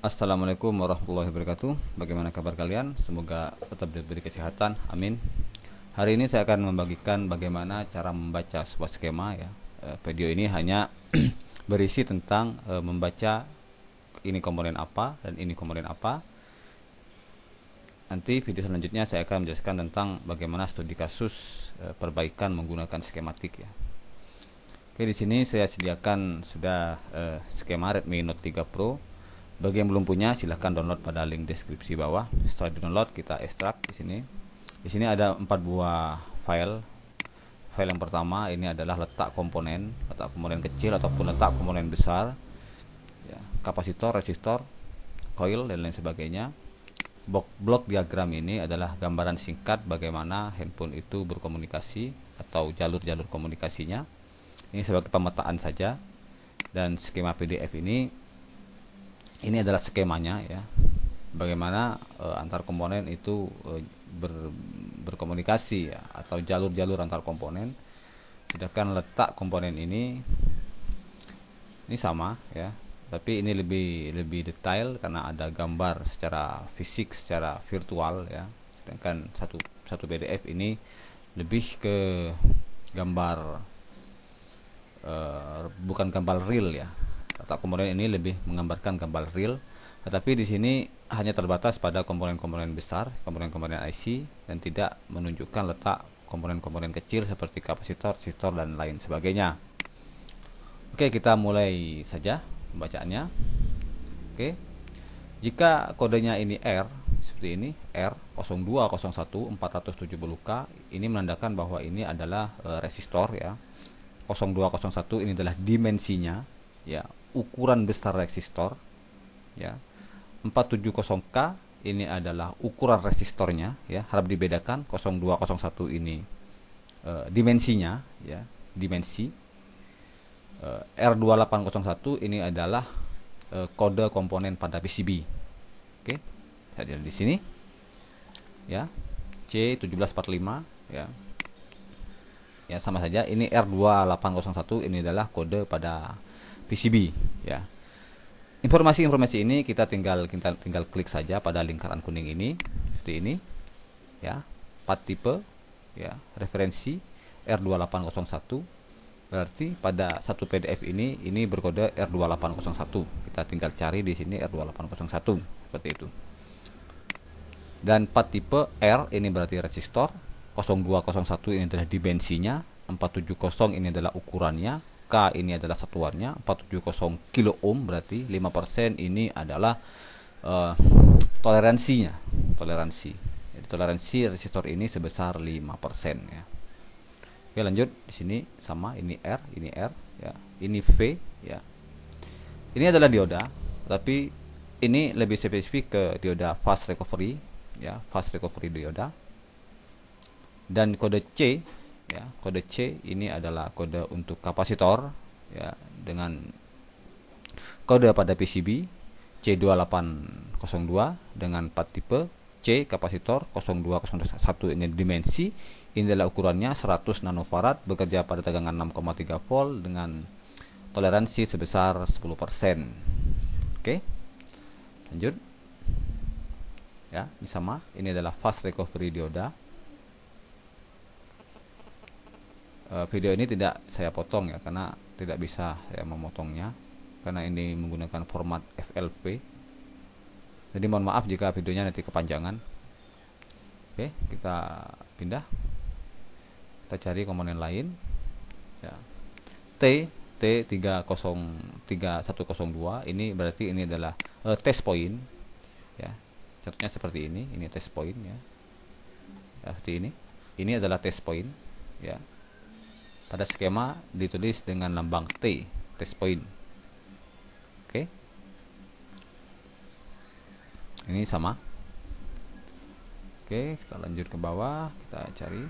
Assalamualaikum warahmatullahi wabarakatuh. Bagaimana kabar kalian? Semoga tetap diberi kesehatan. Amin. Hari ini saya akan membagikan bagaimana cara membaca sebuah skema ya. Eh, video ini hanya berisi tentang eh, membaca ini komponen apa dan ini komponen apa. Nanti video selanjutnya saya akan menjelaskan tentang bagaimana studi kasus eh, perbaikan menggunakan skematik ya. Oke, di sini saya sediakan sudah skema Redmi Note 3 Pro bagi yang belum punya silahkan download pada link deskripsi bawah. Setelah download kita ekstrak di sini. Di sini ada empat buah file. File yang pertama ini adalah letak komponen, letak komponen kecil ataupun letak komponen besar, ya, kapasitor, resistor, coil dan lain sebagainya. Blok diagram ini adalah gambaran singkat bagaimana handphone itu berkomunikasi atau jalur-jalur komunikasinya. Ini sebagai pemetaan saja. Dan skema PDF ini ini adalah skemanya ya bagaimana e, antar komponen itu e, ber, berkomunikasi ya, atau jalur-jalur antar komponen sedangkan letak komponen ini ini sama ya tapi ini lebih lebih detail karena ada gambar secara fisik secara virtual ya sedangkan satu satu PDF ini lebih ke gambar e, bukan gambar real ya atau komponen ini lebih menggambarkan gambar real, tetapi di sini hanya terbatas pada komponen-komponen besar, komponen-komponen IC, dan tidak menunjukkan letak komponen-komponen kecil seperti kapasitor, resistor, dan lain sebagainya. Oke, kita mulai saja pembacaannya. Oke. Jika kodenya ini R seperti ini, R0201-470K, ini menandakan bahwa ini adalah eh, resistor ya. 0201 ini adalah dimensinya ya ukuran besar resistor ya 470K ini adalah ukuran resistornya ya harap dibedakan 0201 ini e, dimensinya ya dimensi e, eh, R2801 ini adalah e, kode komponen pada PCB oke saya di sini ya C1745 ya ya sama saja ini R2801 ini adalah kode pada PCB ya. Informasi-informasi ini kita tinggal kita tinggal klik saja pada lingkaran kuning ini seperti ini ya. Part tipe ya, referensi R2801 berarti pada satu PDF ini ini berkode R2801 kita tinggal cari di sini R2801 seperti itu dan part tipe R ini berarti resistor 0201 ini adalah dimensinya 470 ini adalah ukurannya K ini adalah satuannya 470 kilo ohm berarti 5% ini adalah uh, toleransinya toleransi Jadi, toleransi resistor ini sebesar 5% ya Oke lanjut di sini sama ini R ini R ya ini V ya ini adalah dioda tapi ini lebih spesifik ke dioda fast recovery ya fast recovery dioda dan kode C kode C ini adalah kode untuk kapasitor ya dengan kode pada PCB C2802 dengan 4 tipe C kapasitor 0201 ini dimensi ini adalah ukurannya 100 nanofarad bekerja pada tegangan 6,3 volt dengan toleransi sebesar 10% oke okay. lanjut ya ini sama ini adalah fast recovery dioda Eh, video ini tidak saya potong ya karena tidak bisa saya memotongnya karena ini menggunakan format FLP jadi mohon maaf jika videonya nanti kepanjangan oke kita pindah kita cari komponen lain ya. T t 3102 ini berarti ini adalah uh, test point ya contohnya seperti ini ini test point ya seperti ini ini adalah test point ya pada skema ditulis dengan lambang T, test point. Oke. Okay. Ini sama. Oke, okay, kita lanjut ke bawah, kita cari.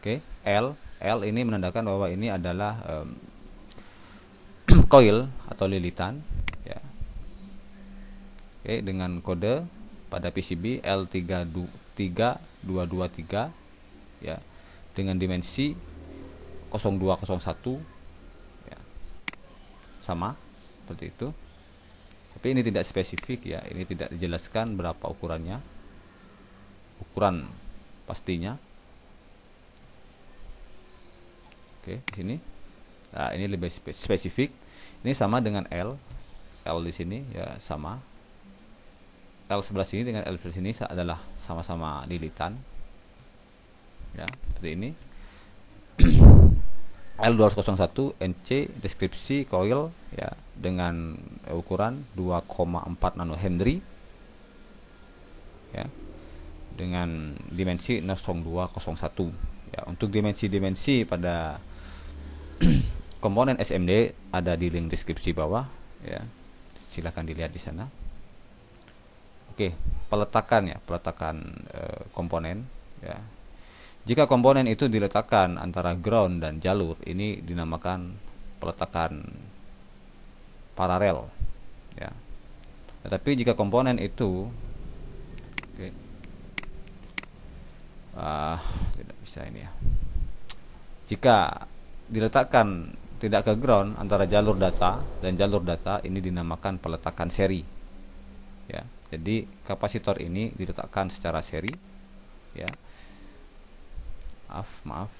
Oke, okay, L. L ini menandakan bahwa ini adalah um, coil atau lilitan ya. Oke, dengan kode pada PCB L3223 ya. Dengan dimensi 0201 ya. sama seperti itu tapi ini tidak spesifik ya ini tidak dijelaskan berapa ukurannya ukuran pastinya oke di sini nah ini lebih spesifik ini sama dengan L L di sini ya sama L sebelah sini dengan L sebelah sini adalah sama-sama lilitan ya seperti ini L201 NC deskripsi coil ya dengan eh, ukuran 2,4 Henry ya dengan dimensi 0201 ya untuk dimensi-dimensi pada komponen SMD ada di link deskripsi bawah ya silahkan dilihat di sana oke peletakan ya peletakan e, komponen ya jika komponen itu diletakkan antara ground dan jalur, ini dinamakan peletakan paralel. Ya. Tetapi jika komponen itu uh, tidak bisa ini ya. Jika diletakkan tidak ke ground antara jalur data dan jalur data ini dinamakan peletakan seri. Ya. Jadi kapasitor ini diletakkan secara seri ya maaf maaf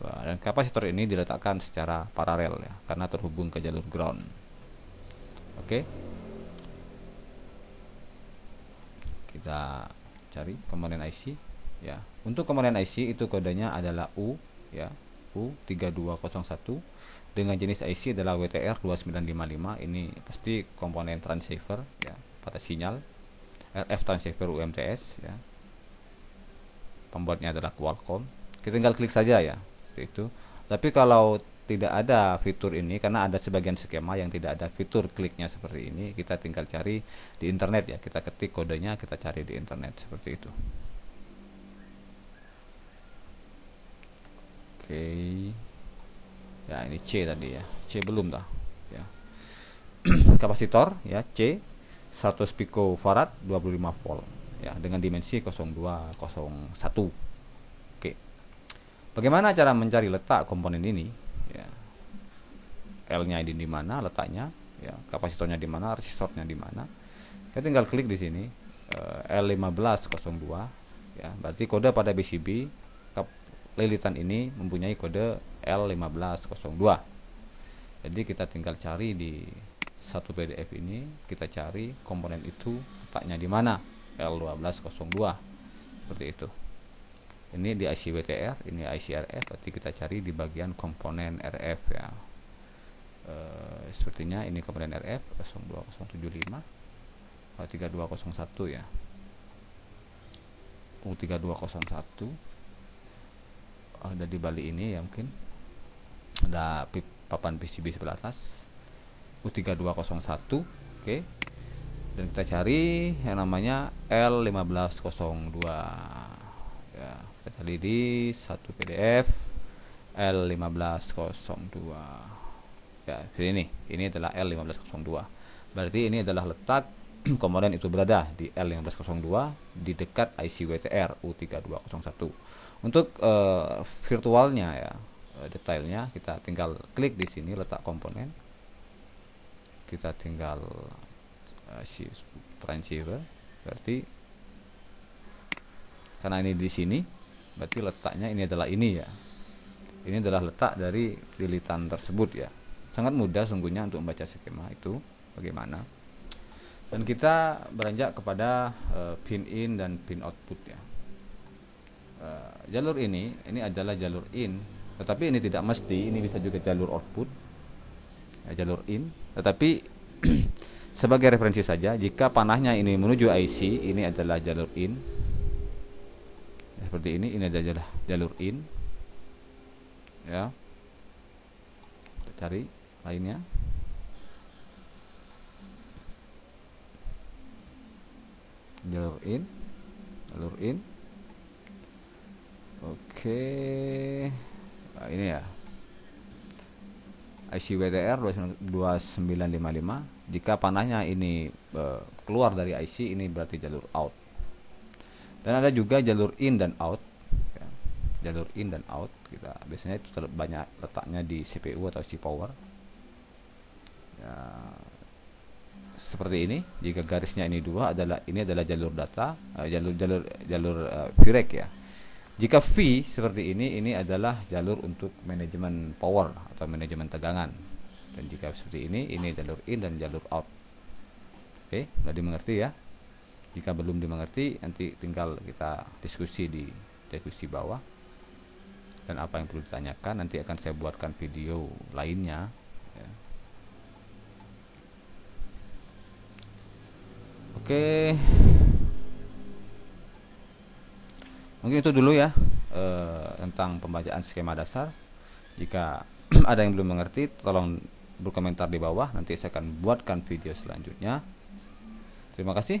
eh, dan kapasitor ini diletakkan secara paralel ya karena terhubung ke jalur ground oke kita cari komponen IC ya untuk komponen IC itu kodenya adalah U ya U3201 dengan jenis IC adalah WTR2955 ini pasti komponen transceiver ya pada sinyal RF transceiver UMTS ya pembuatnya adalah Qualcomm kita tinggal klik saja ya itu tapi kalau tidak ada fitur ini karena ada sebagian skema yang tidak ada fitur kliknya seperti ini kita tinggal cari di internet ya kita ketik kodenya kita cari di internet seperti itu oke ya ini C tadi ya C belum dah ya kapasitor ya C 100 farad 25 volt ya dengan dimensi 0201 Bagaimana cara mencari letak komponen ini? Ya. L-nya ini di mana letaknya? Ya, kapasitornya di mana? Resistornya di mana? Kita tinggal klik di sini eh, L1502 ya. Berarti kode pada PCB lilitan ini mempunyai kode L1502. Jadi kita tinggal cari di satu PDF ini kita cari komponen itu letaknya di mana L1202 seperti itu ini di IC WTR ini IC RF berarti kita cari di bagian komponen RF ya e, sepertinya ini komponen RF 02075 3201 ya U3201 ada di Bali ini ya mungkin ada pip, papan PCB sebelah atas U3201 oke okay. dan kita cari yang namanya L1502 kita di satu PDF L1502 ya sini ini adalah L1502 berarti ini adalah letak komponen itu berada di L1502 di dekat IC WTR U3201 untuk uh, virtualnya ya eh, detailnya kita tinggal klik di sini letak komponen kita tinggal uh, transceiver berarti karena ini di sini berarti letaknya ini adalah ini ya ini adalah letak dari lilitan tersebut ya sangat mudah sungguhnya untuk membaca skema itu bagaimana dan kita beranjak kepada uh, pin in dan pin output ya uh, jalur ini ini adalah jalur in tetapi ini tidak mesti ini bisa juga jalur output ya, jalur in tetapi sebagai referensi saja jika panahnya ini menuju IC ini adalah jalur in seperti ini ini aja lah jalur in ya kita cari lainnya jalur in jalur in oke nah, ini ya IC WTR 2955 jika panahnya ini uh, keluar dari IC ini berarti jalur out dan ada juga jalur in dan out ya. jalur in dan out kita biasanya itu banyak letaknya di CPU atau CPU power ya, seperti ini jika garisnya ini dua adalah ini adalah jalur data eh, jalur jalur jalur uh, eh, VREC ya jika V seperti ini ini adalah jalur untuk manajemen power atau manajemen tegangan dan jika seperti ini ini jalur in dan jalur out oke okay, sudah dimengerti ya jika belum dimengerti nanti tinggal kita diskusi di diskusi bawah dan apa yang perlu ditanyakan nanti akan saya buatkan video lainnya ya. oke mungkin itu dulu ya eh, tentang pembacaan skema dasar jika ada yang belum mengerti tolong berkomentar di bawah nanti saya akan buatkan video selanjutnya terima kasih